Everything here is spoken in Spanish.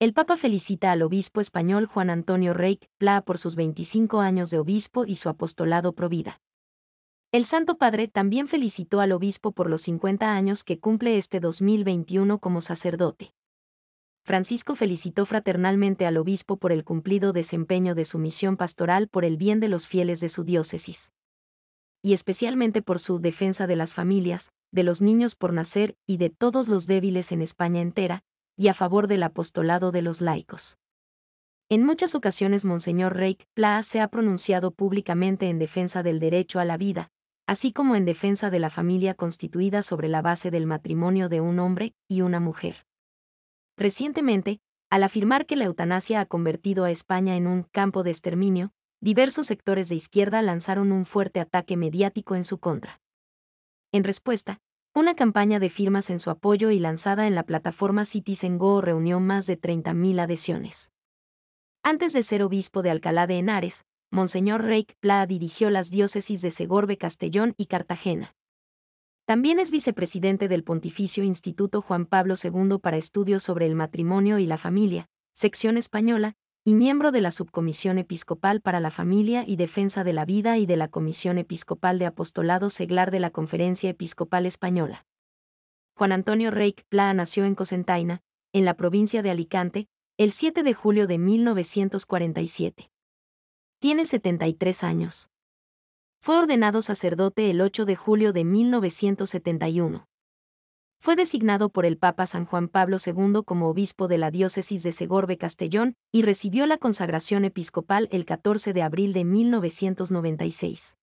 El Papa felicita al obispo español Juan Antonio Reyk Pla por sus 25 años de obispo y su apostolado provida. El Santo Padre también felicitó al obispo por los 50 años que cumple este 2021 como sacerdote. Francisco felicitó fraternalmente al obispo por el cumplido desempeño de su misión pastoral por el bien de los fieles de su diócesis. Y especialmente por su defensa de las familias, de los niños por nacer y de todos los débiles en España entera, y a favor del apostolado de los laicos. En muchas ocasiones Monseñor Reik Pla se ha pronunciado públicamente en defensa del derecho a la vida, así como en defensa de la familia constituida sobre la base del matrimonio de un hombre y una mujer. Recientemente, al afirmar que la eutanasia ha convertido a España en un campo de exterminio, diversos sectores de izquierda lanzaron un fuerte ataque mediático en su contra. En respuesta, una campaña de firmas en su apoyo y lanzada en la plataforma Citizen Go reunió más de 30.000 adhesiones. Antes de ser obispo de Alcalá de Henares, Monseñor Reik Pla dirigió las diócesis de Segorbe, Castellón y Cartagena. También es vicepresidente del Pontificio Instituto Juan Pablo II para Estudios sobre el Matrimonio y la Familia, sección española, y miembro de la Subcomisión Episcopal para la Familia y Defensa de la Vida y de la Comisión Episcopal de Apostolado Seglar de la Conferencia Episcopal Española. Juan Antonio Reik Pla nació en Cosentaina, en la provincia de Alicante, el 7 de julio de 1947. Tiene 73 años. Fue ordenado sacerdote el 8 de julio de 1971 fue designado por el Papa San Juan Pablo II como obispo de la diócesis de Segorbe-Castellón y recibió la consagración episcopal el 14 de abril de 1996.